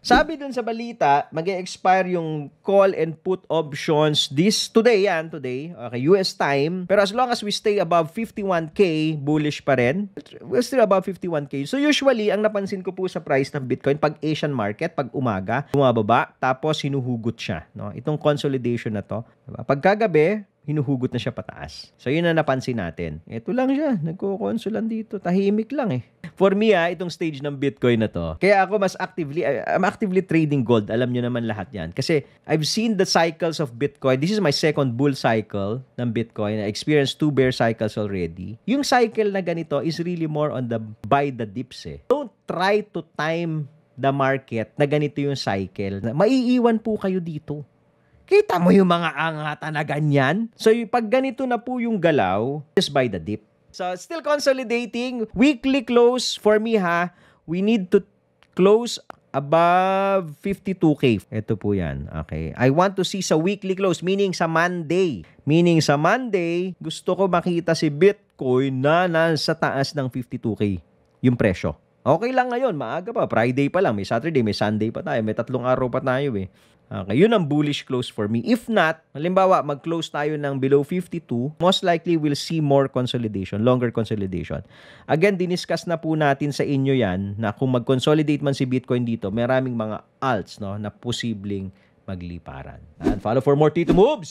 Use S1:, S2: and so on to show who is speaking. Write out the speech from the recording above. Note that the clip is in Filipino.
S1: Sabi dun sa balita, mag expire yung call and put options this today yan, today, okay, US time. Pero as long as we stay above 51K, bullish pa rin. We're still above 51K. So usually, ang napansin ko po sa price ng Bitcoin, pag Asian market, pag umaga, bumababa, tapos hinuhugot siya. No? Itong consolidation na to. Diba? Pagkagabi, hinuhugot na siya pataas. So yun na napansin natin. Ito lang siya, nagko-console lang dito, tahimik lang eh. For me ah, itong stage ng Bitcoin na to. Kaya ako mas actively ah, I'm actively trading gold. Alam niyo naman lahat 'yan. Kasi I've seen the cycles of Bitcoin. This is my second bull cycle ng Bitcoin. I experienced two bear cycles already. Yung cycle na ganito is really more on the buy the dips eh. Don't try to time the market na ganito yung cycle. Maiiwan po kayo dito. Kita mo yung mga angata na ganyan? So pag ganito na po yung galaw, just by the dip. So still consolidating, weekly close for me ha, we need to close above 52k. Ito po yan. Okay. I want to see sa weekly close, meaning sa Monday. Meaning sa Monday, gusto ko makita si Bitcoin na nasa taas ng 52k yung presyo. Okay lang ngayon, maaga pa. Friday pa lang, may Saturday, may Sunday pa tayo. May tatlong araw pa tayo eh. Okay, yun ang bullish close for me. If not, halimbawa, mag-close tayo ng below 52, most likely we'll see more consolidation, longer consolidation. Again, diniscuss na po natin sa inyo yan na kung mag-consolidate man si Bitcoin dito, maraming mga alts no, na posibleng magliparan. And follow for more Tito Moves!